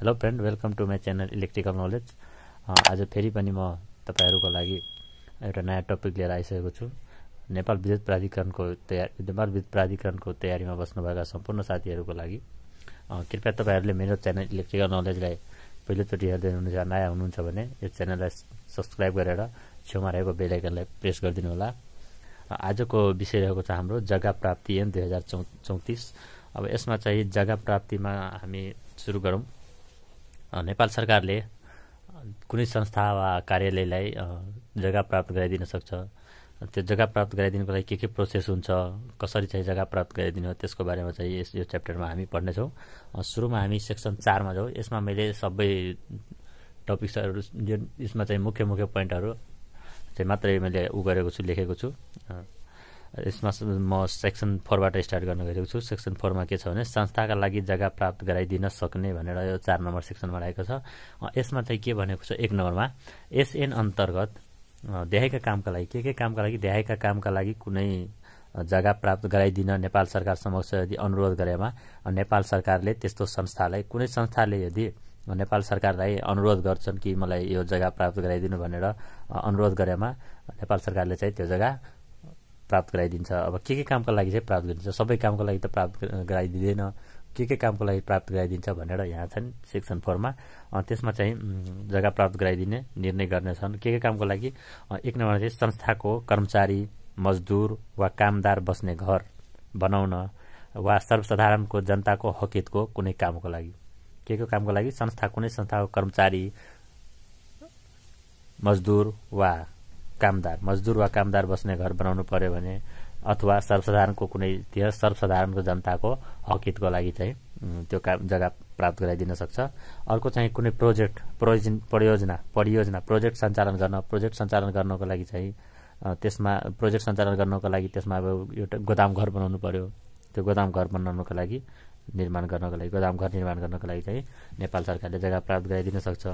hello friend welcome to my channel electrical knowledge आज फेरि पनि म तपाईँहरूको लागि एउटा नयाँ टपिक लिएर आइसकेको छु नेपाल विद्युत प्राधिकरणको तयारी नेपाल विद्युत प्राधिकरणको तयारीमा बस्नुभएका सम्पूर्ण साथीहरूको लागि कृपया तपाईँहरूले मेरो च्यानल इलेक्ट्रिकल नलेजलाई पहिलोचोटि हेर्दै हुनुहुन्छ नयाँ हुनुहुन्छ भने यो च्यानललाई सब्सक्राइब गरेर छेउमा रहेको बेलायकनलाई प्रेस गरिदिनु होला आजको विषय रहेको छ हाम्रो जग्गा प्राप्ति एम दुई अब यसमा चाहिँ जग्गा प्राप्तिमा हामी सुरु गरौँ नेपाल सरकारले कुनै संस्था वा कार्यालयलाई जग्गा प्राप्त गराइदिन सक्छ त्यो जग्गा प्राप्त गराइदिनुको लागि के के प्रोसेस हुन्छ कसरी चाहिँ जग्गा प्राप्त गराइदिनु त्यसको बारेमा चाहिँ यस यो च्याप्टरमा हामी पढ्नेछौँ सुरुमा हामी सेक्सन चारमा जाउँ यसमा मैले सबै टपिक्सहरू यसमा चाहिँ मुख्य मुख्य पोइन्टहरू चाहिँ मात्रै मैले उ गरेको छु लेखेको छु यसमा म सेक्सन फोरबाट स्टार्ट गर्न गइरहेको छु सेक्सन फोरमा के छ भने संस्थाका लागि जग्गा प्राप्त गराइदिन सक्ने भनेर यो चार नम्बर सेक्सनमा रहेको छ यसमा चाहिँ के भनेको छ एक नम्बरमा एसएन अन्तर्गत देहाइका कामका लागि के के कामका लागि देहाइका कामका लागि कुनै जग्गा प्राप्त गराइदिन नेपाल सरकार समक्ष यदि अनुरोध गरेमा नेपाल सरकारले त्यस्तो संस्थालाई कुनै संस्थाले यदि नेपाल सरकारलाई अनुरोध गर्छन् कि मलाई यो जग्गा प्राप्त गराइदिनु भनेर अनुरोध गरेमा नेपाल सरकारले चाहिँ त्यो जग्गा प्राप्त गराइदिन्छ अब के के कामको लागि चाहिँ प्राप्त गरिदिन्छ सबै कामको लागि त प्राप्त गराइदिँदैन के के कामको लागि प्राप्त गराइदिन्छ भनेर यहाँ छन् सेक्सन फोरमा त्यसमा चाहिँ जग्गा प्राप्त गराइदिने निर्णय गर्नेछन् के के कामको लागि एक नम्बरमा चाहिँ संस्थाको कर्मचारी मजदुर वा कामदार बस्ने घर बनाउन वा सर्वसाधारणको जनताको हकितको कुनै कामको लागि के को कामको लागि संस्था कुनै संस्थाको कर्मचारी मजदुर वा कामदार मजदुर वा कामदार बस्ने घर बनाउनु पर्यो भने अथवा सर्वसाधारणको कुनै तिर सर्वसाधारणको जनताको हकितको लागि चाहिँ त्यो काम जग्गा प्राप्त गराइदिन सक्छ अर्को चाहिँ कुनै प्रोजेक्ट प्रयोजन परियोजना परियोजना प्रोजेक्ट सञ्चालन गर्न प्रोजेक्ट सञ्चालन गर्नको लागि चाहिँ त्यसमा प्रोजेक्ट सञ्चालन गर्नको लागि त्यसमा अब एउटा गोदाम घर बनाउनु पर्यो त्यो गोदाम घर बनाउनको लागि निर्माण गर्नको लागि गोदाम घर निर्माण गर्नको लागि चाहिँ नेपाल सरकारले जग्गा प्राप्त गराइदिन सक्छ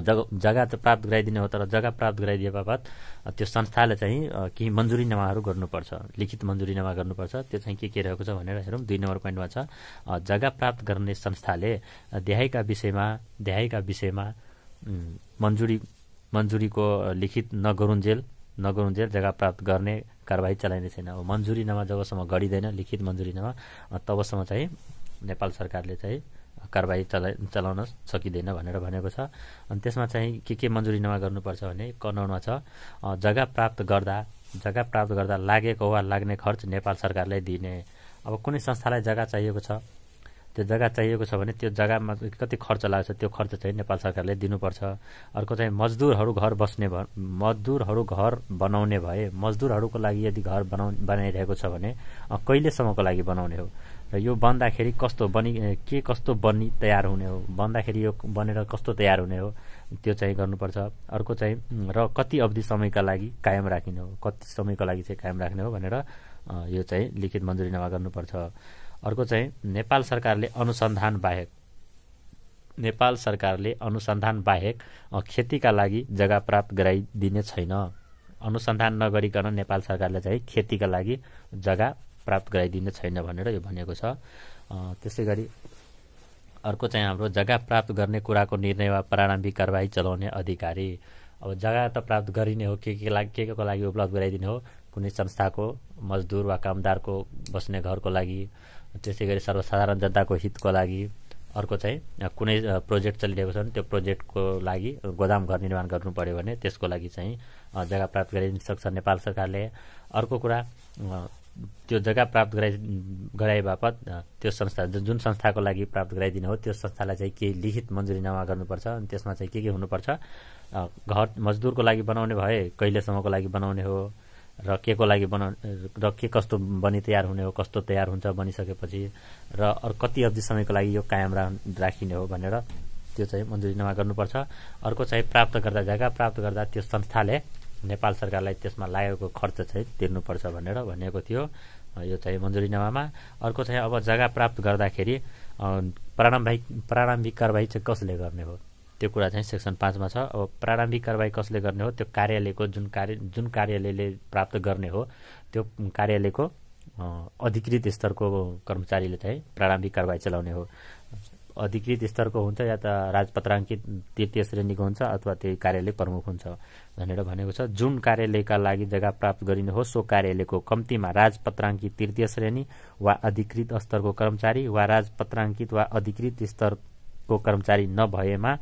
जग जग्गा त प्राप्त गराइदिने हो तर जग्गा प्राप्त गराइदिए बापत त्यो संस्थाले चाहिँ केही मन्जुरीनामाहरू गर्नुपर्छ लिखित मन्जुरीनामा गर्नुपर्छ त्यो चाहिँ के के रहेको छ भनेर हेरौँ दुई नम्बर पोइन्टमा छ जग्गा प्राप्त गर्ने संस्थाले देहाइका विषयमा देहाइका विषयमा मन्जुरी मन्जुरीको लिखित नगरुन्जेल नगरुन्जेल जग्गा प्राप्त गर्ने कारवाही चलाइने छैन अब मन्जुरीनामा जबसम्म गरिँदैन लिखित मन्जुरीनामा तबसम्म चाहिँ नेपाल सरकारले चाहिँ कारवाही चला चलाउन सकिँदैन भनेर भनेको छ अनि त्यसमा चाहिँ के के मन्जुरीनामा गर्नुपर्छ भने कनौनमा छ जग्गा प्राप्त गर्दा जग्गा प्राप्त गर्दा लागेको वा लाग्ने खर्च नेपाल सरकारलाई दिने अब कुनै संस्थालाई जग्गा चाहिएको छ त्यो जग्गा चाहिएको छ भने त्यो जग्गामा कति खर्च लाग्छ त्यो खर्च चाहिँ नेपाल सरकारले दिनुपर्छ अर्को चाहिँ मजदुरहरू घर बस्ने भ मजदुरहरू घर बनाउने भए मजदुरहरूको लागि यदि घर बनाउ बनाइरहेको छ भने कहिलेसम्मको लागि बनाउने हो र यो बन्दाखेरि कस्तो बनि के कस्तो बनि तयार हुने हो बन्दाखेरि यो बनेर कस्तो तयार हुने हो त्यो चाहिँ गर्नुपर्छ अर्को चाहिँ र कति अवधि समयका लागि कायम राखिने हो कति समयको लागि चाहिँ कायम राख्ने हो भनेर यो चाहिँ लिखित मन्जुरीनामा गर्नुपर्छ अर्को चाहिँ नेपाल सरकारले अनुसन्धान बाहेक नेपाल सरकारले अनुसन्धान बाहेक खेतीका लागि जग्गा प्राप्त गराइदिने छैन अनुसन्धान नगरिकन नेपाल सरकारले चाहिँ खेतीका लागि जग्गा प्राप्त गराइदिने छैन भनेर यो भनेको छ त्यसै गरी अर्को चाहिँ हाम्रो जग्गा प्राप्त गर्ने कुराको निर्णय वा प्रारम्भिक कारवाही चलाउने अधिकारी अब जग्गा त प्राप्त गरिने हो के के लागि के को लागि उपलब्ध गराइदिने हो कुनै संस्थाको मजदुर वा कामदारको बस्ने घरको लागि त्यसै गरी सर्वसाधारण जनताको हितको लागि अर्को चाहिँ कुनै प्रोजेक्ट चलिरहेको छ भने त्यो प्रोजेक्टको लागि गोदाम घर निर्माण गर्नु पऱ्यो भने त्यसको लागि चाहिँ जग्गा प्राप्त गराइदिन सक्छ नेपाल सरकारले अर्को कुरा त्यो जग्गा प्राप्त गराइ गराए बापत त्यो संस्था जुन संस्थाको लागि प्राप्त गराइदिनु हो त्यो संस्थालाई चाहिँ केही लिखित मन्जुरी नमा गर्नुपर्छ अनि त्यसमा चाहिँ के के हुनुपर्छ घर मजदुरको लागि बनाउने भए कहिलेसम्मको लागि बनाउने हो र के को लागि बना र के कस्तो बनी तयार हुने हो कस्तो तयार हुन्छ बनिसकेपछि र अरू कति अवधि समयको लागि यो कायम राखिने हो भनेर त्यो चाहिँ मन्जुरी नमा गर्नुपर्छ अर्को चाहिँ प्राप्त गर्दा जग्गा प्राप्त गर्दा त्यो संस्थाले नेपाल सरकारलाई त्यसमा लागेको खर्च चाहिँ तिर्नुपर्छ भनेर भनिएको थियो यो चाहिँ मन्जुरीनामामा अर्को चाहिँ अब जग्गा प्राप्त गर्दाखेरि प्रारम्भिक प्रारम्भिक कारवाही चाहिँ कसले गर्ने हो त्यो कुरा चाहिँ सेक्सन पाँचमा छ अब प्रारम्भिक कारवाही कसले गर्ने हो त्यो कार्यालयको जुन कार्य जुन कार्यालयले प्राप्त गर्ने हो त्यो कार्यालयको अधिकृत स्तरको कर्मचारीले चाहिँ प्रारम्भिक कारवाही चलाउने हो अधिकृत स्तरको हुन्छ या त राजपत्राङ्कित तृतीय श्रेणीको हुन्छ अथवा त्यही कार्यालय प्रमुख हुन्छ भनेर भनेको छ जुन कार्यालयका लागि जग्गा प्राप्त गरिनुहोस् सो कार्यालयको कम्तीमा राजपत्राङ्कित तृतीय श्रेणी वा अधिकृत स्तरको कर्मचारी वा राजपत्राङ्कित वा अधिकृत स्तरको कर्मचारी नभएमा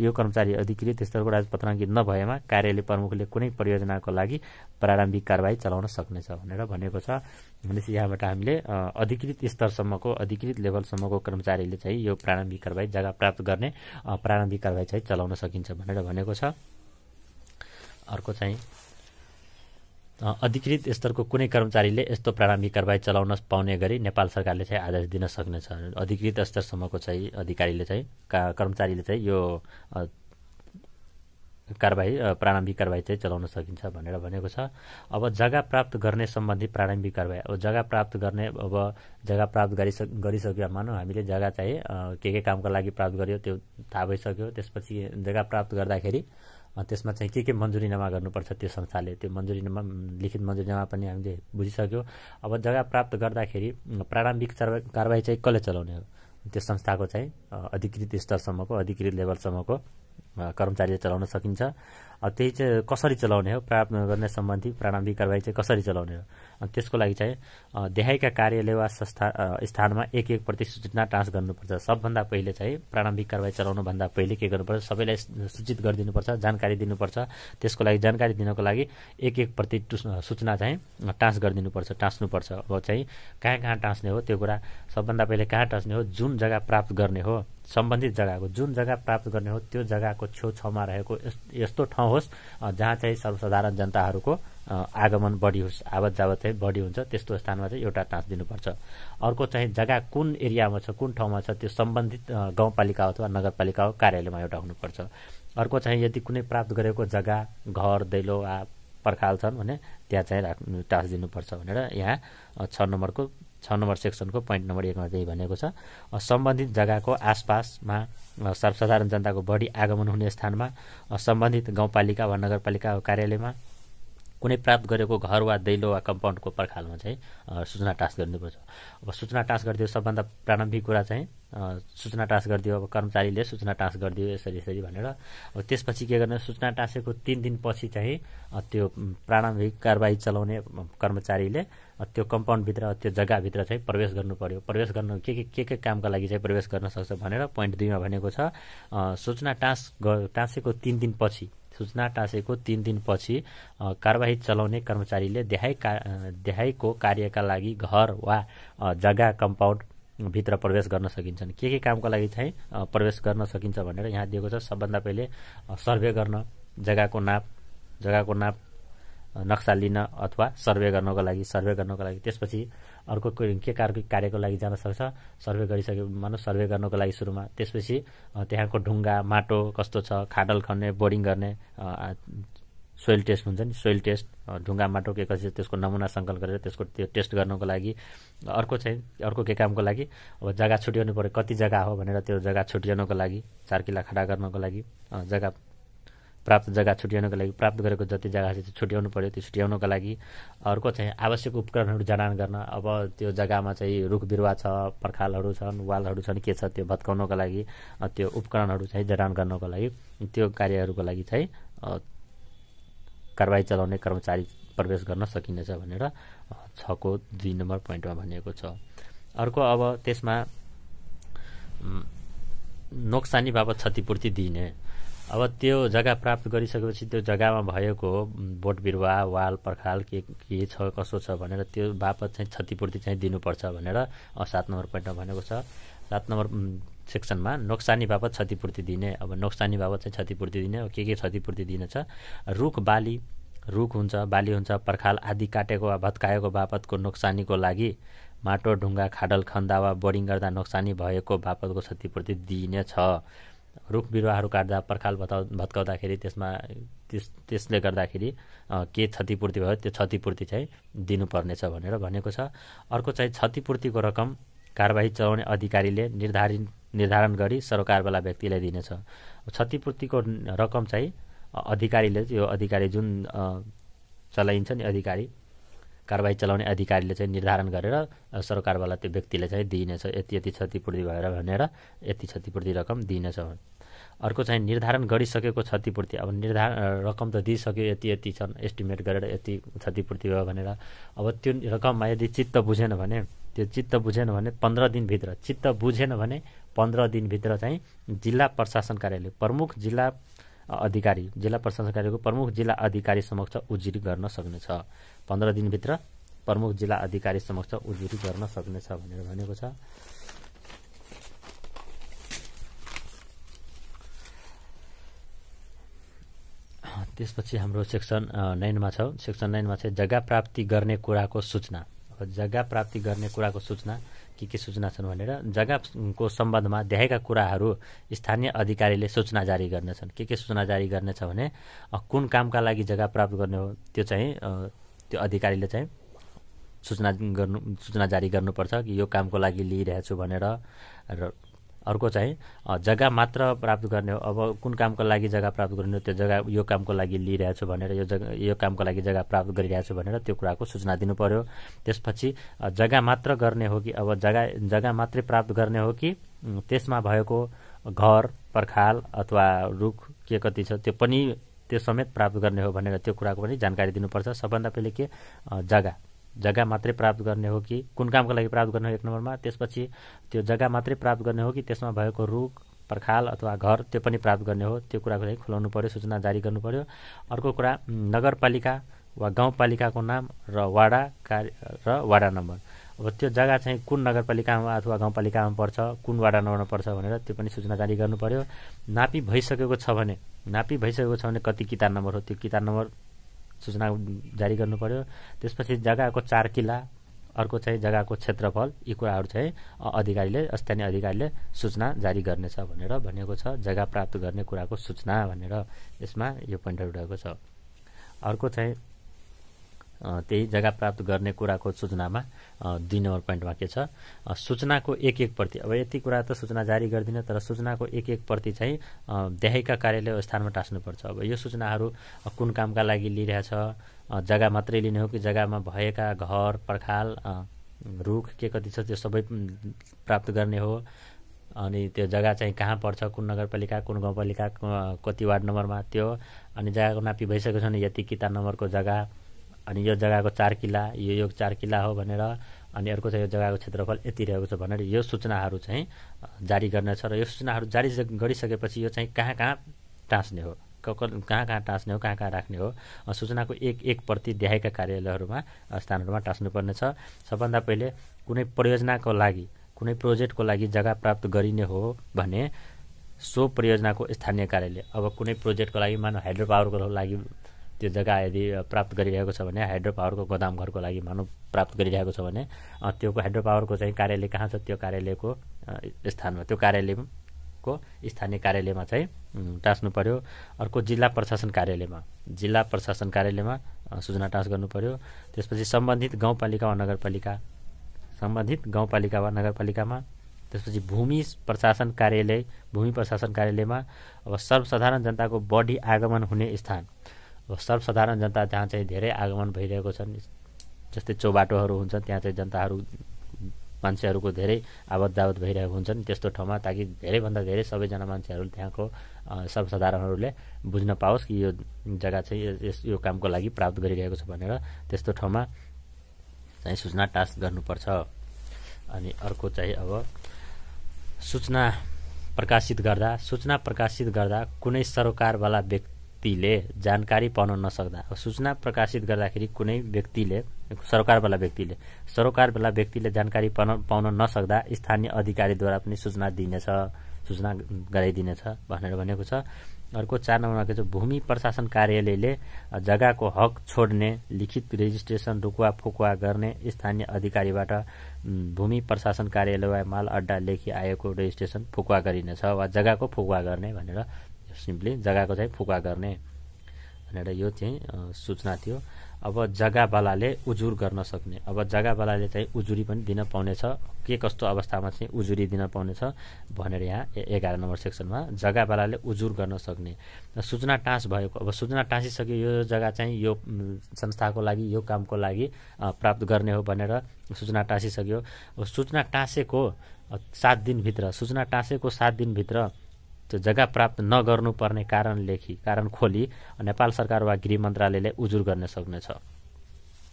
यो कर्मचारी अधिकृत स्तरको राजपत्र अङ्कित नभएमा कार्यालय प्रमुखले कुनै परियोजनाको लागि प्रारम्भिक कारवाही चलाउन सक्नेछ भनेर भनेको छ भनेपछि यहाँबाट हामीले अधिकृत स्तरसम्मको अधिकृत लेभलसम्मको कर्मचारीले चाहिँ यो प्रारम्भिक कारवाही जग्गा प्राप्त गर्ने प्रारम्भिक कारवाही चाहिँ चलाउन सकिन्छ भनेर भनेको छ अर्को चाहिँ अधिकृत स्तरको कुनै कर्मचारीले यस्तो प्रारम्भिक कारवाही चलाउन पाउने गरी नेपाल सरकारले चाहिँ आदेश दिन सक्नेछ अधिकृत स्तरसम्मको चाहिँ अधिकारीले चाहिँ कर्मचारीले चाहिँ यो कारवाही प्रारम्भिक कारवाही चाहिँ चलाउन सकिन्छ भनेर भनेको छ अब जग्गा प्राप्त गर्ने सम्बन्धी प्रारम्भिक कारवाही अब जग्गा प्राप्त गर्ने अब जग्गा प्राप्त गरिसक गरिसक्यो मानौँ हामीले जग्गा चाहिँ के के कामको लागि प्राप्त गर्यो त्यो थाहा भइसक्यो त्यसपछि जग्गा प्राप्त गर्दाखेरि त्यसमा चाहिँ के के मन्जुरीनामा गर्नुपर्छ त्यो संस्थाले त्यो मन्जुरीनामा लिखित मन्जुरीनामा पनि हामीले बुझिसक्यो अब जग्गा प्राप्त गर्दाखेरि प्रारम्भिक कारवाही चाहिँ कसले चलाउने हो त्यो संस्थाको चाहिँ अधिकृत स्तरसम्मको अधिकृत लेभलसम्मको कर्मचारीले चलाउन सकिन्छ त्यही चाहिँ कसरी चलाउने हो प्राप्त गर्ने सम्बन्धी प्रारम्भिक कारवाही चाहिँ कसरी चलाउने हो त्यसको लागि चाहिँ देखाइका कार्यालय वा संस्था स्थानमा एक एक प्रति सूचना टाँस गर्नुपर्छ सबभन्दा पहिले चाहिँ प्रारम्भिक कारवाही चलाउनुभन्दा पहिले के गर्नुपर्छ सबैलाई सूचित गरिदिनुपर्छ जानकारी दिनुपर्छ त्यसको लागि जानकारी दिनको लागि एक एक प्रति सूचना चाहिँ टाँस गरिदिनुपर्छ टाँस्नुपर्छ अब चाहिँ कहाँ कहाँ टाँस्ने हो त्यो कुरा सबभन्दा पहिले कहाँ टाँच्ने हो जुन जग्गा प्राप्त गर्ने हो सम्बन्धित जग्गाको जुन जग्गा प्राप्त गर्ने हो त्यो जग्गाको छेउछाउमा रहेको यस्तो ठाउँ होस् जहाँ चाहिँ सर्वसाधारण जनताहरूको आगमन बढी होस् आवत जावत चाहिँ बढी हुन्छ त्यस्तो स्थानमा चाहिँ एउटा टाँस दिनुपर्छ अर्को चाहिँ जग्गा कुन एरियामा छ कुन ठाउँमा छ त्यो सम्बन्धित गाउँपालिका अथवा नगरपालिकाको कार्यालयमा एउटा हुनुपर्छ अर्को चाहिँ यदि कुनै प्राप्त गरेको जग्गा घर दैलो वा पर्खाल छन् भने त्यहाँ चाहिँ राख्नु टास दिनुपर्छ भनेर यहाँ छ नम्बरको छ नम्बर सेक्सनको पोइन्ट नम्बर एकमा त्यही भनेको छ सम्बन्धित जग्गाको आसपासमा सर्वसाधारण जनताको बढी आगमन हुने स्थानमा सम्बन्धित गाउँपालिका वा नगरपालिका कार्यालयमा कुनै प्राप्त गरेको घर वा दैलो वा कम्पाउन्डको पर्खालमा चाहिँ सूचना टास गरिदिनुपर्छ अब सूचना टास गरिदियो सबभन्दा प्रारम्भिक कुरा चाहिँ सूचना टास गरिदियो अब कर्मचारीले सूचना टास गरिदियो यसरी यसरी भनेर अब त्यसपछि के गर्ने सूचना टाँसेको तिन दिनपछि चाहिँ त्यो प्रारम्भिक कारवाही चलाउने कर्मचारीले त्यो कम्पाउन्डभित्र त्यो जग्गाभित्र चाहिँ प्रवेश गर्नु पर्यो प्रवेश गर्नु के के के के कामका लागि चाहिँ प्रवेश गर्न सक्छ भनेर पोइन्ट दुईमा भनेको छ सूचना टाँस टाँसेको तिन दिनपछि सूचना टाँसेको तीन दिनपछि कारवाही चलाउने कर्मचारीले देहाई का देहाईको कार्यका लागि घर वा जग्गा कम्पाउन्ड भित्र प्रवेश गर्न सकिन्छन् के के कामको लागि चाहिँ प्रवेश गर्न सकिन्छ भनेर यहाँ दिएको छ सबभन्दा पहिले सर्वे गर्न जग्गाको नाप जग्गाको नाप नक्सा लिन अथवा सर्वे गर्नको लागि सर्वे गर्नको लागि त्यसपछि अर्को के कार्यको लागि जान सक्छ सर्वे गरिसके मानव सर्वे गर्नको लागि सुरुमा त्यसपछि त्यहाँको ढुङ्गा माटो कस्तो छ खाडल खन्ने बोरिङ गर्ने सोइल टेस्ट हुन्छ नि सोइल टेस्ट ढुङ्गा माटो के कसरी त्यसको नमुना सङ्कलन गरेर त्यसको त्यो टेस्ट गर्नको लागि अर्को चाहिँ अर्को के कामको लागि अब जग्गा छुट्याउनु पऱ्यो कति जग्गा हो भनेर त्यो जग्गा छुट्याउनको लागि चार किला खडा गर्नको लागि जग्गा प्राप्त जग्गा छुट्याउनको लागि प्राप्त गरेको जति जग्गा छ त्यो छुट्याउनु पऱ्यो त्यो छुट्याउनको लागि अर्को चाहिँ आवश्यक उपकरणहरू जडान गर्न अब त्यो जग्गामा चाहिँ रुख बिरुवा छ पर्खालहरू छन् वालहरू छन् के छ त्यो भत्काउनको लागि त्यो उपकरणहरू चाहिँ जडान गर्नको लागि त्यो कार्यहरूको लागि चाहिँ कारवाही चलाउने कर्मचारी प्रवेश गर्न सकिनेछ भनेर छको दुई नम्बर पोइन्टमा भनिएको छ अर्को अब त्यसमा नोक्सानी बापत क्षतिपूर्ति दिइने अब त्यो जग्गा प्राप्त गरिसकेपछि त्यो जग्गामा भएको बोट बिरुवा वाल पर्खाल के के छ कसो छ भनेर त्यो बापत चाहिँ क्षतिपूर्ति चाहिँ दिनुपर्छ भनेर सात नम्बर पोइन्टमा भनेको छ सात नम्बर सेक्सनमा नोक्सानी बापत क्षतिपूर्ति दिने अब नोक्सानी बापत चाहिँ क्षतिपूर्ति दिने के के क्षतिपूर्ति दिनेछ रुख बाली रुख हुन्छ बाली हुन्छ पर्खाल आदि काटेको वा भत्काएको बापतको नोक्सानीको लागि माटो ढुङ्गा खाडल खन्दा वा बोरिङ गर्दा नोक्सानी भएको बापतको क्षतिपूर्ति दिइनेछ रुख बिरुवाहरू काट्दा पर्खाल भत्का भत्काउँदाखेरि त्यसमा त्यस त्यसले गर्दाखेरि के क्षतिपूर्ति भयो त्यो क्षतिपूर्ति चाहिँ दिनुपर्नेछ भनेर भनेको छ अर्को चाहिँ क्षतिपूर्तिको रकम कारवाही चलाउने अधिकारीले निर्धारित निर्धारण गरी सरकारवाला व्यक्तिलाई दिनेछ क्षतिपूर्तिको रकम चाहिँ अधिकारीले यो अधिकारी जुन चलाइन्छ नि अधिकारी कारवाही चलाउने अधिकारीले चाहिँ निर्धारण गरेर सरकारवाला त्यो व्यक्तिले चाहिँ दिइनेछ यति यति क्षतिपूर्ति भएर भनेर यति क्षतिपूर्ति रकम दिइनेछ अर्को चाहिँ निर्धारण गरिसकेको क्षतिपूर्ति अब निर्धारण रकम त दिइसक्यो यति यति छन् एस्टिमेट गरेर यति क्षतिपूर्ति भयो भनेर अब त्यो रकममा यदि चित्त बुझेन भने त्यो चित्त बुझेन भने पन्ध्र दिनभित्र चित्त बुझेन भने पन्ध्र दिनभित्र चाहिँ जिल्ला प्रशासन कार्यालय प्रमुख जिल्ला अधिकारी जिल्ला प्रशासन कार्यको प्रमुख जिल्ला अधिकारी समक्ष उजुरी गर्न सक्नेछ पन्ध्र दिनभित्र प्रमुख जिल्ला अधिकारी समक्ष उजुरी गर्न सक्नेछ भनेर भनेको छ त्यसपछि हाम्रो सेक्सन नाइनमा छ सेक्सन नाइनमा चाहिँ जग्गा प्राप्ति गर्ने कुराको सूचना जग्गा प्राप्ति गर्ने कुराको सूचना के के सूचना छन् भनेर जग्गाको सम्बन्धमा देखाएका कुराहरू स्थानीय अधिकारीले सूचना जारी गर्नेछन् के के सूचना जारी गर्नेछ भने कुन कामका लागि जग्गा प्राप्त गर्ने हो त्यो चाहिँ त्यो अधिकारीले चाहिँ सूचना गर्नु सूचना जारी गर्नुपर्छ कि यो कामको लागि लिइरहेछु भनेर र अर्को चाहिँ जग्गा मात्र प्राप्त गर्ने हो अब कुन कामको लागि जग्गा प्राप्त गर्ने हो त्यो जग्गा यो कामको लागि लिइरहेछु भनेर यो जग्गा यो कामको लागि जग्गा प्राप्त गरिरहेछु भनेर त्यो कुराको सूचना दिनु पऱ्यो त्यसपछि जग्गा मात्र गर्ने हो कि अब जग्गा जग्गा मात्रै प्राप्त गर्ने हो कि त्यसमा भएको घर पर्खाल अथवा रुख के कति छ त्यो पनि त्यो समेत प्राप्त गर्ने हो भनेर त्यो कुराको पनि जानकारी दिनुपर्छ सबभन्दा पहिले के जग्गा जग्गा मात्रै प्राप्त गर्ने हो कि कुन कामको लागि प्राप्त गर्ने हो एक नम्बरमा त्यसपछि त्यो जग्गा मात्रै प्राप्त गर्ने हो कि त्यसमा भएको रुख पर्खाल अथवा घर त्यो पनि प्राप्त गर्ने हो त्यो कुराको लागि खुलाउनु पऱ्यो सूचना जारी गर्नु पऱ्यो अर्को कुरा नगरपालिका वा गाउँपालिकाको नाम र वाडा कार्य र वाडा नम्बर अब त्यो जग्गा चाहिँ कुन नगरपालिकामा अथवा गाउँपालिकामा पर्छ कुन वाडा नम्बरमा पर्छ भनेर त्यो पनि सूचना जारी गर्नु पऱ्यो नापी भइसकेको छ भने नापी भइसकेको छ भने कति किताब नम्बर हो त्यो किताब नम्बर सूचना जारी गर्नु पर्यो त्यसपछि जग्गाको चार किल्ला अर्को चाहिँ जग्गाको क्षेत्रफल यी कुराहरू चाहिँ अधिकारीले स्थानीय अधिकारीले सूचना जारी गर्नेछ भनेर भनेको छ जग्गा प्राप्त गर्ने कुराको सूचना भनेर यसमा यो पोइन्टहरू रहेको छ अर्को चाहिँ त्यही जग्गा प्राप्त गर्ने कुराको सूचनामा दुई नम्बर पोइन्टमा के छ सूचनाको एक एक प्रति अब यति कुरा त सूचना जारी गर्दिनँ तर सूचनाको एक एक प्रति चाहिँ देखाइका कार्यालय स्थानमा टाँस्नुपर्छ अब यो सूचनाहरू कुन कामका लागि लिइरहेछ जग्गा मात्रै लिने हो कि जग्गामा भएका घर पर्खाल रुख के कति छ त्यो सबै प्राप्त गर्ने हो अनि त्यो जग्गा चाहिँ कहाँ पर्छ कुन नगरपालिका कुन गाउँपालिका कति वार्ड नम्बरमा त्यो अनि जग्गाको नापी भइसकेको छ भने यति किता नम्बरको जग्गा अनि यो जग्गाको चार किल्ला यो यो चार किल्ला हो भनेर अनि अर्को चाहिँ यो जग्गाको क्षेत्रफल यति रहेको छ भनेर यो सूचनाहरू चाहिँ जारी गर्नेछ र यो सूचनाहरू जारी गरिसकेपछि यो चाहिँ कहाँ कहाँ टाँच्ने हो कहाँ कहाँ टाँच्ने हो कहाँ कहाँ राख्ने हो सूचनाको एक एक प्रति देखाएका कार्यालयहरूमा स्थानहरूमा टाँच्नुपर्नेछ सबभन्दा पहिले कुनै परियोजनाको लागि कुनै प्रोजेक्टको लागि जग्गा प्राप्त गरिने हो भने सो परियोजनाको स्थानीय कार्यालय अब कुनै प्रोजेक्टको लागि मानव हाइड्रो पावरको लागि त्यो जग्गा यदि प्राप्त गरिरहेको छ भने हाइड्रो पावरको गोदाम घरको लागि मानव प्राप्त गरिरहेको छ भने त्यो हाइड्रो पावरको चाहिँ कार्यालय कहाँ छ त्यो कार्यालयको स्थानमा त्यो कार्यालयको स्थानीय कार्यालयमा चाहिँ टाँच्नु पर्यो अर्को जिल्ला प्रशासन कार्यालयमा जिल्ला प्रशासन कार्यालयमा सूचना टाँच गर्नु पऱ्यो त्यसपछि सम्बन्धित गाउँपालिका वा नगरपालिका सम्बन्धित गाउँपालिका वा नगरपालिकामा त्यसपछि भूमि प्रशासन कार्यालय भूमि प्रशासन कार्यालयमा अब सर्वसाधारण जनताको बढी आगमन हुने स्थान सर्वसाधारण जनता जहाँ चाहिँ धेरै आगमन भइरहेको छन् जस्तै चौबाटोहरू हुन्छन् त्यहाँ चाहिँ जनताहरू मान्छेहरूको धेरै आवत जावत भइरहेको हुन्छन् त्यस्तो ठाउँमा ताकि धेरैभन्दा धेरै सबैजना मान्छेहरू त्यहाँको सर्वसाधारणहरूले बुझ्न पाओस् कि यो जग्गा चाहिँ यस यो कामको लागि प्राप्त गरिरहेको छ भनेर त्यस्तो ठाउँमा चाहिँ सूचना टास्क गर्नुपर्छ अनि अर्को चाहिँ अब सूचना प्रकाशित गर्दा सूचना प्रकाशित गर्दा कुनै सरोकारवाला व्यक्ति व्यक्तिले जानकारी पाउन नसक्दा सूचना प्रकाशित गर्दाखेरि कुनै व्यक्तिले सरकारवाला व्यक्तिले सरकारवाला व्यक्तिले जानकारी पाउन पाउन नसक्दा स्थानीय अधिकारीद्वारा पनि सूचना दिनेछ सूचना गराइदिनेछ भनेर भनेको छ अर्को चार नम्बरमा के छ भूमि प्रशासन कार्यालयले जग्गाको हक छोड्ने लिखित रेजिस्ट्रेसन रुकुवा फुकुवा गर्ने स्थानीय अधिकारीबाट भूमि प्रशासन कार्यालय वा माल अड्डा आएको रेजिस्ट्रेसन फुकुवा गरिनेछ वा जग्गाको फुकुवा गर्ने भनेर सिम्पली जग्गाको चाहिँ फुका गर्ने भनेर यो चाहिँ सूचना थियो अब जग्गावालाले उजुर गर्न सक्ने अब जग्गावालाले चाहिँ उजुरी पनि दिन पाउनेछ के कस्तो अवस्थामा चाहिँ उजुरी दिन पाउनेछ भनेर यहाँ एघार नम्बर सेक्सनमा जग्गावालाले उजुर गर्न सक्ने सूचना टाँस भएको अब सूचना टाँसिसक्यो यो जग्गा चाहिँ यो संस्थाको लागि यो कामको लागि प्राप्त गर्ने हो भनेर सूचना टाँसिसक्यो अब सूचना टाँसेको सात दिनभित्र सूचना टाँसेको सात दिनभित्र त्यो जग्गा प्राप्त नगर्नुपर्ने कारण लेखी कारण खोली नेपाल सरकार वा गृह मन्त्रालयले उजुर गर्न सक्नेछ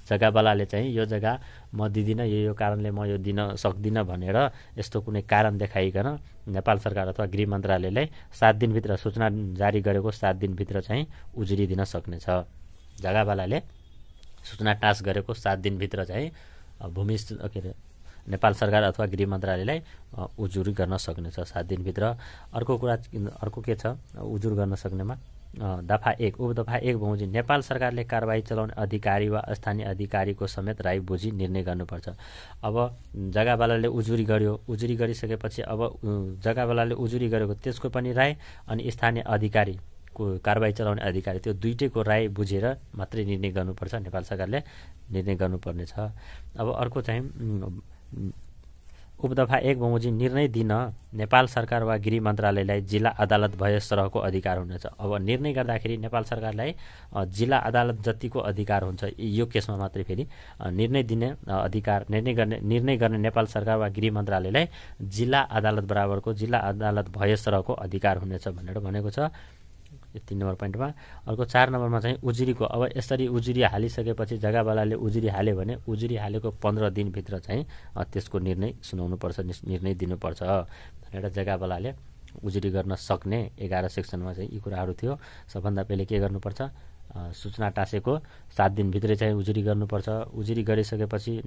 जग्गावालाले चाहिँ यो जग्गा म दिँदिनँ यो यो कारणले म यो दिन सक्दिनँ भनेर यस्तो कुनै कारण देखाइकन नेपाल सरकार अथवा गृह मन्त्रालयले सात दिनभित्र सूचना जारी गरेको सात दिनभित्र चाहिँ उजुरी दिन सक्नेछ जग्गावालाले सूचना टाँस गरेको सात दिनभित्र चाहिँ भूमि के अरे नेपाल सरकार अथवा गृह मन्त्रालयलाई उजुरी गर्न सक्नेछ सात दिनभित्र अर्को कुरा अर्को के छ उजुर गर्न सक्नेमा दफा एक दफा एक बमोजिम नेपाल सरकारले कारवाही चलाउने अधिकारी वा स्थानीय अधिकारीको समेत राई बुझी निर्णय गर्नुपर्छ अब जग्गावालाले उजुरी गर्यो उजुरी गरिसकेपछि अब जग्गावालाले उजुरी गरेको त्यसको पनि राय अनि स्थानीय अधिकारी को कारवाही चलाउने अधिकारी त्यो दुइटैको राय बुझेर मात्रै निर्णय गर्नुपर्छ नेपाल सरकारले निर्णय गर्नुपर्नेछ अब अर्को चाहिँ उपदफा एक बमोजिम निर्णय दिन नेपाल सरकार वा गृह मन्त्रालयलाई जिल्ला अदालत भए सरहको अधिकार हुनेछ अब निर्णय गर्दाखेरि नेपाल सरकारलाई जिल्ला अदालत जतिको अधिकार हुन्छ यो केसमा मात्रै फेरि निर्णय दिने अधिकार निर्णय गर्ने निर्णय गर्ने नेपाल सरकार वा गृह मन्त्रालयलाई जिल्ला अदालत बराबरको जिल्ला अदालत भए सरहको अधिकार हुनेछ भनेर भनेको छ यो तिन नम्बर पोइन्टमा अर्को चार नम्बरमा चाहिँ उजुरीको अब यसरी उजुरी हालिसकेपछि जग्गावालाले उजुरी हाल्यो भने उजुरी हालेको पन्ध्र दिनभित्र चाहिँ त्यसको निर्णय सुनाउनुपर्छ निर्णय दिनुपर्छ भनेर जग्गावालाले उजुरी गर्न सक्ने एघार सेक्सनमा चाहिँ यी कुराहरू थियो सबभन्दा पहिले के गर्नुपर्छ सूचना टाँसेको सात दिनभित्रै चाहिँ उजुरी गर्नुपर्छ उजुरी गरिसकेपछि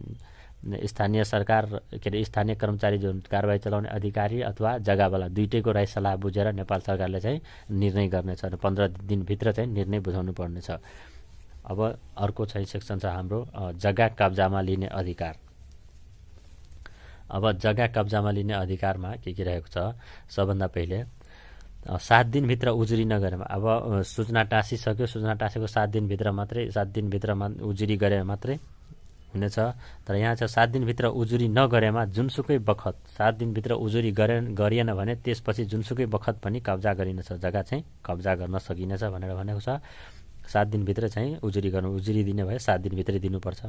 स्थानीय सरकार के अरे स्थानीय कर्मचारी जुन कारवाही चलाउने अधिकारी अथवा जग्गावाला दुइटैको राय सल्लाह बुझेर नेपाल सरकारले चाहिँ निर्णय गर्नेछ पन्ध्र दिनभित्र चाहिँ निर्णय बुझाउनु पर्नेछ अब अर्को चाहिँ सेक्सन छ हाम्रो जग्गा कब्जामा लिने अधिकार अब जग्गा कब्जामा लिने अधिकारमा के के रहेको छ सबभन्दा पहिले सात दिनभित्र उजुरी नगरेमा अब सूचना टाँसिसक्यो सूचना टाँसेको सात दिनभित्र मात्रै सात दिनभित्रमा उजुरी गरे मात्रै हुनेछ तर यहाँ चाहिँ सात दिनभित्र उजुरी नगरेमा जुनसुकै बखत सात दिनभित्र उजुरी गरे गरिएन भने त्यसपछि जुनसुकै बखत पनि कब्जा गरिनेछ जग्गा चाहिँ कब्जा गर्न सकिनेछ भनेर भनेको छ सात दिनभित्र चाहिँ उजुरी गर्नु उजुरी दिने भए सात दिनभित्रै दिनुपर्छ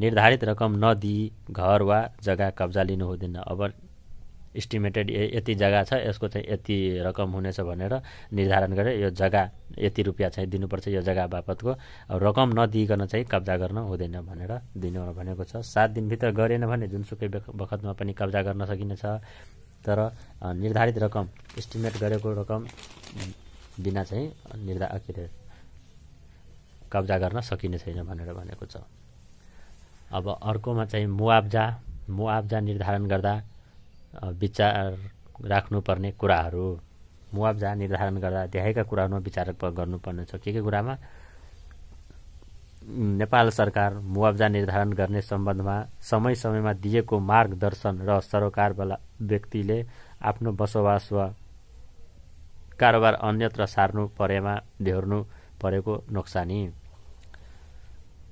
निर्धारित रकम नदिई घर वा जग्गा कब्जा लिनु हुँदैन अब इस्टिमेटेड यति जग्गा छ यसको चाहिँ यति रकम हुनेछ भनेर निर्धारण गरे यो जग्गा यति रुपियाँ चाहिँ दिनुपर्छ यो जग्गा बापतको रकम नदिइकन चाहिँ कब्जा गर्न हुँदैन भनेर दिनु भनेको छ सात दिनभित्र गरेन भने जुनसुकै बखतमा पनि कब्जा गर्न सकिनेछ तर निर्धारित रकम इस्टिमेट गरेको रकम बिना चाहिँ निर्धा के अरे कब्जा गर्न सकिने छैन भनेर भनेको छ अब अर्कोमा चाहिँ मुआब्जा मुआब्जा निर्धारण गर्दा विचार राख्नुपर्ने कुराहरू मुआब्जा निर्धारण गर्दा देखाएका कुराहरूमा विचार गर्नुपर्ने छ के के कुरामा नेपाल सरकार मुआब्जा निर्धारण गर्ने सम्बन्धमा समय समयमा दिएको मार्गदर्शन र सरोकारवाला व्यक्तिले आफ्नो बसोबास वा कारोबार अन्यत्र सार्नु परेमा बेहोर्नु परेको नोक्सानी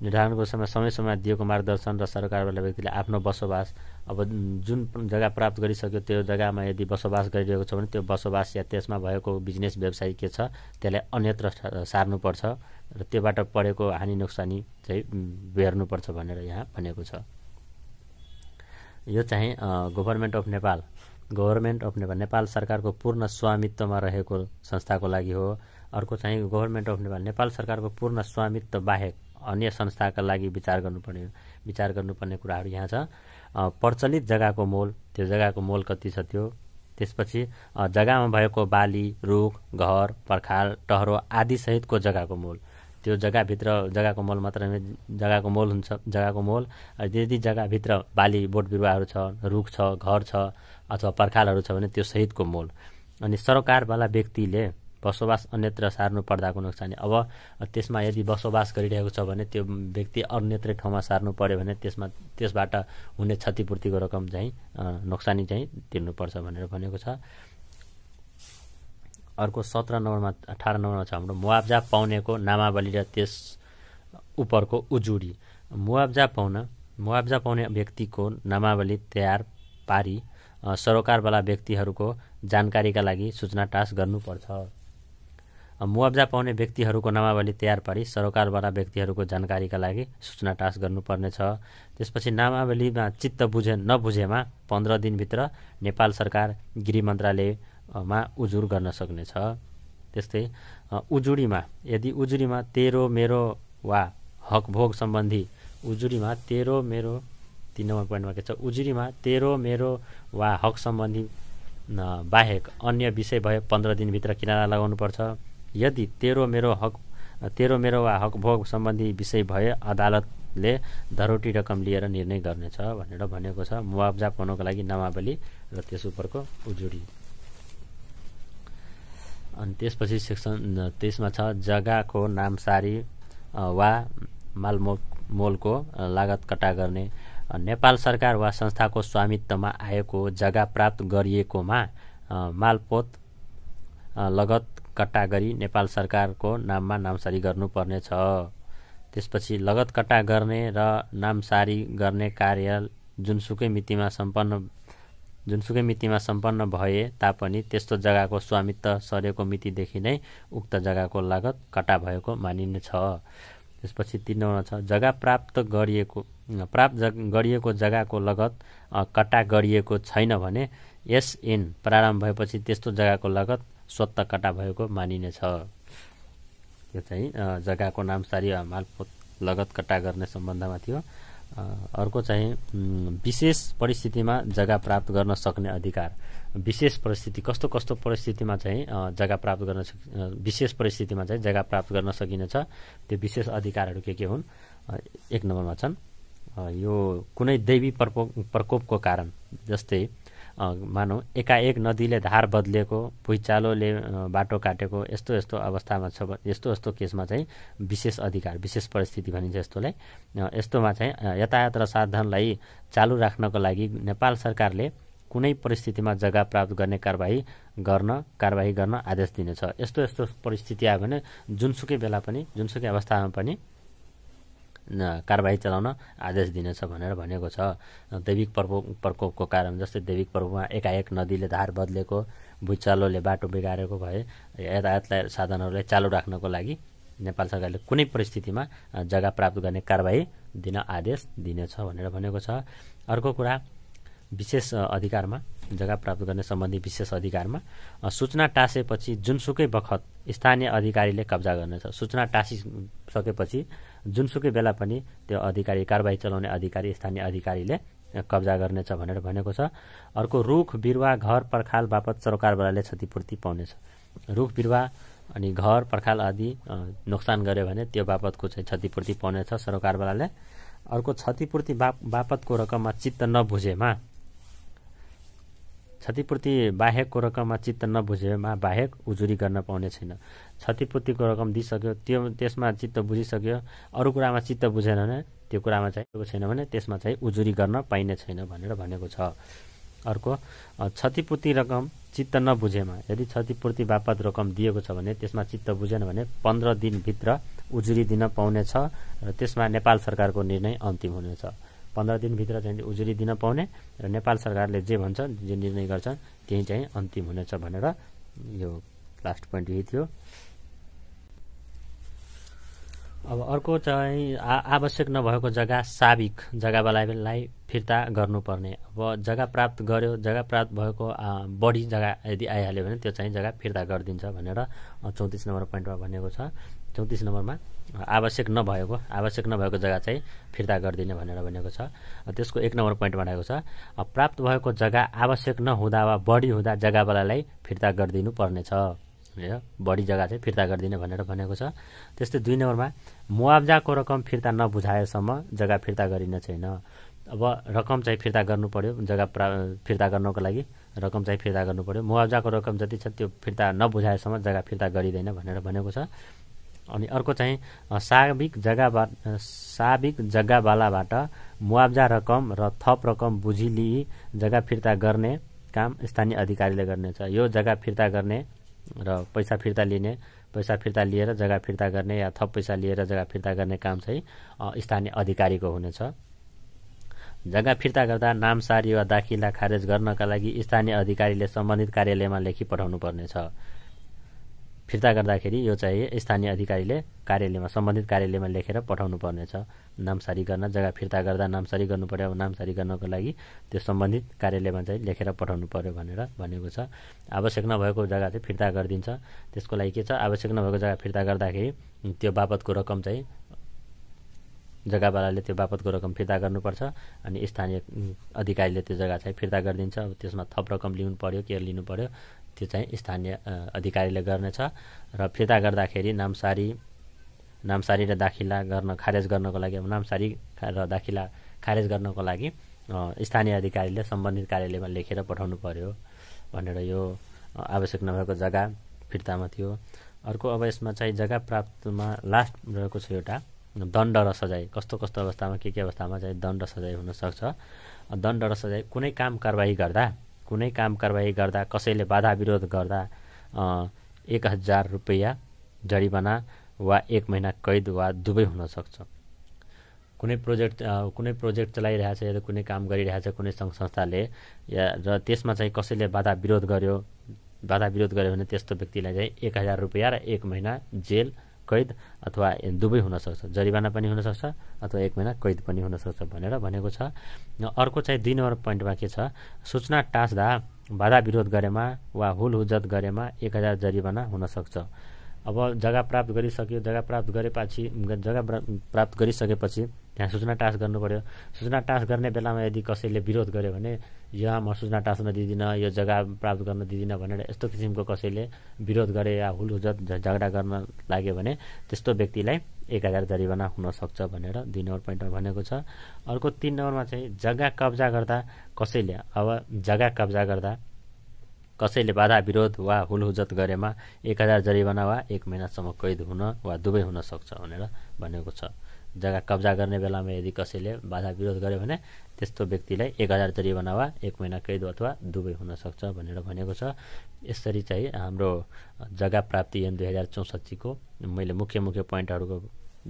निर्धारणको समय समय समयमा दिएको मार्गदर्शन र सरकारबाट व्यक्तिले आफ्नो बसोबास अब जुन जग्गा प्राप्त गरिसक्यो त्यो जग्गामा यदि बसोबास गरिरहेको छ भने त्यो बसोबास या त्यसमा भएको बिजनेस व्यवसाय के छ त्यसलाई अन्यत्र सार्नुपर्छ र त्योबाट परेको हानि नोक्सानी चाहिँ बेहोर्नुपर्छ भनेर यहाँ भनेको छ यो चाहिँ government of Nepal government of Nepal Nepal सरकारको पूर्ण स्वामित्वमा रहेको संस्थाको लागि हो अर्को चाहिँ गभर्मेन्ट अफ नेपाल नेपाल सरकारको पूर्ण स्वामित्व बाहेक अन्य संस्थाका लागि विचार गर्नुपर्ने विचार गर्नुपर्ने कुराहरू यहाँ छ प्रचलित जग्गाको मोल त्यो जग्गाको मोल कति छ त्यो त्यसपछि जग्गामा भएको बाली रुख घर पर्खाल टहरो आदिसहितको जग्गाको मोल त्यो जग्गाभित्र जग्गाको मोल मात्र जग्गाको मोल हुन्छ जग्गाको मोल यदि जग्गाभित्र बाली बोट बिरुवाहरू छ रुख छ घर छ अथवा पर्खालहरू छ भने त्यो सहितको मोल अनि सरकारवाला व्यक्तिले बसोबास अन्यत्र सार्नु पर्दाको नोक्सानी अब त्यसमा यदि बसोबास गरिरहेको छ भने त्यो व्यक्ति अन्यत्र ठाउँमा सार्नु पर्यो भने त्यसमा त्यसबाट हुने क्षतिपूर्तिको रकम चाहिँ नोक्सानी चाहिँ तिर्नुपर्छ भनेर भनेको छ अर्को सत्र नम्बरमा अठार नम्बरमा छ हाम्रो मुआब्जा पाउनेको नामावली र त्यस उपरको उजुरी मुआब्जा पाउन मुआब्जा पाउने व्यक्तिको नामावली तयार पारी सरोकारवाला व्यक्तिहरूको जानकारीका लागि सूचना टास गर्नुपर्छ मुआब्जा पाउने व्यक्तिहरूको नामावली तयार पारी सरोकारबाट व्यक्तिहरूको जानकारीका लागि सूचना टास गर्नुपर्नेछ त्यसपछि नामावलीमा चित्त बुझे नबुझेमा पन्ध्र दिनभित्र नेपाल सरकार गृह मन्त्रालयमा उजुर गर्न सक्नेछ त्यस्तै उजुरीमा यदि उजुरीमा तेरो मेरो वा हकभोग सम्बन्धी उजुरीमा तेरो मेरो तिन नम्बर पोइन्टमा के छ उजुरीमा तेरो मेरो वा हक सम्बन्धी बाहेक अन्य विषय भए पन्ध्र दिनभित्र किनारा लगाउनुपर्छ यदि तेरो मेरो हक तेरो मेरो वा हकभोग सम्बन्धी विषय भए अदालतले धरोटी रकम लिएर निर्णय गर्नेछ भनेर भनेको छ मुआब्जा पाउनको लागि नामावली र त्यस उपरको उजुरी अनि त्यसपछि सेक्सन त्यसमा छ जग्गाको नामसारी वा मालमोल मोलको लागत कटा गर्ने नेपाल सरकार वा संस्थाको स्वामित्वमा आएको जग्गा प्राप्त गरिएकोमा मालपोत लगत कट्टा गरी नेपाल सरकारको नाममा नामसारी गर्नुपर्ने छ त्यसपछि लगत कट्टा गर्ने र नामसारी गर्ने कार्य जुनसुकै मितिमा सम्पन्न जुनसुकै मितिमा सम्पन्न भए तापनि त्यस्तो जग्गाको स्वामित्व सरेको मितिदेखि नै उक्त जग्गाको लागत कटा भएको छ त्यसपछि तिन नम्बरमा छ जग्गा प्राप्त गरिएको प्राप्त गरिएको जग्गाको लगत कटा गरिएको छैन भने एसएन प्रारम्भ भएपछि त्यस्तो जग्गाको लगत स्वत्त कटा भएको मानिनेछ यो चाहिँ जग्गाको नाम सारी मालपोत लगत कटा गर्ने सम्बन्धमा थियो अर्को चाहिँ विशेष परिस्थितिमा जग्गा प्राप्त गर्न सक्ने अधिकार विशेष परिस्थिति कस्तो कस्तो परिस्थितिमा चाहिँ जग्गा प्राप्त गर्न विशेष परिस्थितिमा चाहिँ जग्गा प्राप्त गर्न सकिनेछ त्यो विशेष अधिकारहरू के के हुन् एक नम्बरमा छन् यो कुनै दैवी प्रको प्रकोपको कारण जस्तै मानौँ एकाएक नदीले धार बदलेको भुइँचालोले बाटो काटेको यस्तो यस्तो अवस्थामा छ यस्तो यस्तो केसमा चाहिँ विशेष अधिकार विशेष परिस्थिति भनिन्छ यस्तोलाई यस्तोमा चाहिँ यातायात र साधनलाई चालु राख्नको लागि नेपाल सरकारले कुनै परिस्थितिमा जग्गा प्राप्त गर्ने कारवाही गर्न कारवाही गर्न आदेश दिनेछ यस्तो यस्तो परिस्थिति आयो भने जुनसुकै बेला पनि जुनसुकै अवस्थामा पनि कारवाही चलाउन आदेश दिनेछ भनेर भनेको छ दैविक प्रको प्रकोपको कारण जस्तै दैविक प्रकोपमा एकाएक नदीले धार बदलेको भुइँचालोले बाटो बिगारेको भए यातायातलाई साधनहरूलाई चालु राख्नको लागि नेपाल सरकारले कुनै परिस्थितिमा जग्गा प्राप्त गर्ने कारवाही दिन आदेश दिनेछ भनेर भनेको छ अर्को कुरा विशेष अधिकारमा जग्गा प्राप्त गर्ने सम्बन्धी विशेष अधिकारमा सूचना टाँसेपछि जुनसुकै बखत स्थानीय अधिकारीले कब्जा गर्नेछ सूचना टाँसिसकेपछि जुनसुकै बेला पनि त्यो अधिकारी कारवाही चलाउने अधिकारी स्थानीय अधिकारीले कब्जा गर्नेछ भनेर भनेको छ अर्को रुख बिरुवा घर पर्खाल बापत सरकारवालाले क्षतिपूर्ति पाउनेछ रुख बिरुवा अनि घर पर्खाल आदि नोक्सान गर्यो भने त्यो बापतको चाहिँ क्षतिपूर्ति पाउनेछ सरकारवालाले अर्को क्षतिपूर्ति बाप बापतको रकममा चित्त नबुझेमा क्षतिपूर्ति बाहेकको रकममा चित्त नबुझेमा बाहेक उजुरी गर्न पाउने छैन क्षतिपूर्तिको रकम दिइसक्यो त्यो त्यसमा चित्त बुझिसक्यो अरू कुरामा चित्त बुझेन भने त्यो कुरामा चाहिँ छैन भने त्यसमा चाहिँ उजुरी गर्न पाइने छैन भनेर भनेको छ अर्को क्षतिपूर्ति रकम चित्त नबुझेमा यदि क्षतिपूर्ति बापत रकम दिएको छ भने त्यसमा चित्त बुझेन भने पन्ध्र दिनभित्र उजुरी दिन पाउनेछ र त्यसमा नेपाल सरकारको निर्णय अन्तिम हुनेछ पन्ध्र दिनभित्र चाहिँ उजुरी दिन पाउने र नेपाल सरकारले जे भन्छ जे निर्णय गर्छ त्यही चाहिँ अन्तिम हुनेछ भनेर यो लास्ट पोइन्ट यही थियो अब अर्को चाहिँ आवश्यक नभएको जग्गा साबिक जग्गावालालाई फिर्ता गर्नुपर्ने अब जग्गा प्राप्त गर्यो जग्गा प्राप्त भएको बढी जग्गा यदि आइहाल्यो भने त्यो चाहिँ जग्गा फिर्ता गरिदिन्छ भनेर चौतिस नम्बर पोइन्टमा भनेको छ चौतिस नम्बरमा आवश्यक नभएको आवश्यक नभएको जग्गा चाहिँ फिर्ता गरिदिने भनेर भनेको छ त्यसको एक नम्बर पोइन्ट भनेको छ प्राप्त भएको जग्गा आवश्यक नहुँदा वा बढी हुँदा जग्गावालालाई फिर्ता गरिदिनु पर्नेछ बढी जग्गा चाहिँ फिर्ता गरिदिने भनेर भनेको छ त्यस्तै दुई नम्बरमा मुआब्जाको रकम फिर्ता नबुझाएसम्म जग्गा फिर्ता गरिने छैन अब रकम चाहिँ फिर्ता गर्नु पर्यो जग्गा प्रा फिर्ता गर्नको लागि रकम चाहिँ फिर्ता गर्नु पर्यो मुआब्जाको रकम जति छ त्यो फिर्ता नबुझाएसम्म जग्गा फिर्ता गरिँदैन भनेर भनेको छ अनि अर्को चाहिँ साविक जग्गा साविक जग्गावालाबाट मुआब्जा रकम र थप रकम बुझी लिई जग्गा फिर्ता गर्ने काम स्थानीय अधिकारीले गर्नेछ यो जग्गा फिर्ता गर्ने र पैसा फिर्ता लिने पैसा फिर्ता लिएर जग्गा फिर्ता गर्ने या थप पैसा लिएर जग्गा फिर्ता गर्ने काम चाहिँ स्थानीय अधिकारीको हुनेछ जग्गा फिर्ता गर्दा नामसारी वा दाखिला खारेज गर्नका लागि स्थानीय अधिकारीले सम्बन्धित कार्यालयमा लेखी पठाउनु पर्नेछ फिर्ता गर्दाखेरि यो चाहिँ स्थानीय अधिकारीले कार्यालयमा सम्बन्धित कार्यालयमा लेखेर पठाउनु पर्नेछ नामसारी गर्न जग्गा फिर्ता गर्दा नामसारी गर्नु पऱ्यो अब नामसारी गर्नको लागि त्यो सम्बन्धित कार्यालयमा चाहिँ लेखेर पठाउनु पऱ्यो भनेर भनेको छ आवश्यक नभएको जग्गा चाहिँ फिर्ता गरिदिन्छ त्यसको लागि के छ आवश्यक नभएको जग्गा फिर्ता गर्दाखेरि त्यो बापतको रकम चाहिँ जग्गावालाले त्यो बापतको रकम फिर्ता गर्नुपर्छ अनि स्थानीय अधिकारीले त्यो जग्गा चाहिँ फिर्ता गरिदिन्छ अब त्यसमा थप रकम लिनु पऱ्यो केयर लिनु पऱ्यो त्यो चाहिँ स्थानीय अधिकारीले गर्नेछ र फिर्ता गर्दाखेरि नामसारी नामसारी र दाखिला गर्न खारेज गर्नको लागि नामसारी र दाखिला खारेज गर्नको लागि स्थानीय अधिकारीले सम्बन्धित कार्यालयमा लेखेर पठाउनु पर्यो भनेर यो आवश्यक नभएको जग्गा फिर्तामा थियो अर्को अब यसमा चाहिँ जग्गा प्राप्तमा लास्ट रहेको छ एउटा दण्ड र सजाय कस्तो कस्तो अवस्थामा के के अवस्थामा चाहिँ दण्ड सजाय हुनसक्छ दण्ड र सजाय कुनै काम कारवाही गर्दा कुनै काम कारवाही गर्दा कसैले बाधा विरोध गर्दा एक हजार रुपियाँ जरिवाना वा एक महिना कैद वा दुवै हुनसक्छ कुनै प्रोजेक्ट कुनै प्रोजेक्ट चलाइरहेछ या कुनै काम गरिरहेछ कुनै सङ्घ संस्थाले या र त्यसमा चाहिँ कसैले बाधा विरोध गर्यो बाधा विरोध गर्यो भने त्यस्तो व्यक्तिलाई चाहिँ एक हजार रुपियाँ र एक महिना जेल कैद अथवा दुवै हुनसक्छ जरिवाना पनि हुनसक्छ अथवा एक महिना कैद पनि हुनसक्छ भनेर भनेको छ अर्को चाहिँ दुई नम्बर पोइन्टमा के छ सूचना टाँस्दा बाधा विरोध गरेमा वा हुल हुजत गरेमा एक हजार जरिवाना हुनसक्छ अब जग्गा प्राप्त गरिसक्यो जग्गा प्राप्त गरेपछि जग्गा प्राप्त गरिसकेपछि त्यहाँ सूचना टास गर्नु पर्यो सूचना टास गर्ने बेलामा यदि कसैले विरोध गर्यो भने यहाँ म सूचना टाँस्न दिँदिनँ यो जग्गा प्राप्त गर्न दिँदिनँ भनेर यस्तो किसिमको कसैले विरोध गरे या हुलहुजत झगडा गर्न लाग्यो भने त्यस्तो व्यक्तिलाई एक हजार जरिवाना हुनसक्छ भनेर दुई नम्बर पोइन्टमा भनेको छ अर्को तिन नम्बरमा चाहिँ जग्गा कब्जा गर्दा कसैले अब जग्गा कब्जा गर्दा कसैले बाधा विरोध वा हुलहुजत गरेमा एक हजार जरिवाना वा एक महिनासम्म कैद हुन वा दुवै हुनसक्छ भनेर भनेको छ जग्गा कब्जा गर्ने बेलामा यदि कसैले बाधा विरोध गर्यो भने त्यस्तो व्यक्तिलाई एक हजार जरिवाना वा एक महिना कैद अथवा दुवै हुनसक्छ भनेर भनेको छ यसरी चाहिँ हाम्रो जग्गा प्राप्ति ऐन दुई हजार चौसठीको मैले मुख्य मुख्य पोइन्टहरूको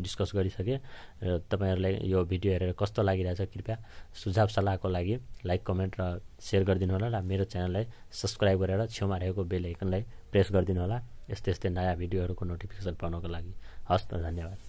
डिस्कस गरिसकेँ र तपाईँहरूलाई यो भिडियो हेरेर कस्तो लागिरहेछ कृपया सुझाव सल्लाहको लागि लाइक कमेन्ट र सेयर गरिदिनु होला र मेरो च्यानललाई सब्सक्राइब गरेर छेउमा रहेको बेल आइकनलाई प्रेस गरिदिनु होला यस्तै यस्तै नयाँ भिडियोहरूको नोटिफिकेसन पाउनको लागि हस् त धन्यवाद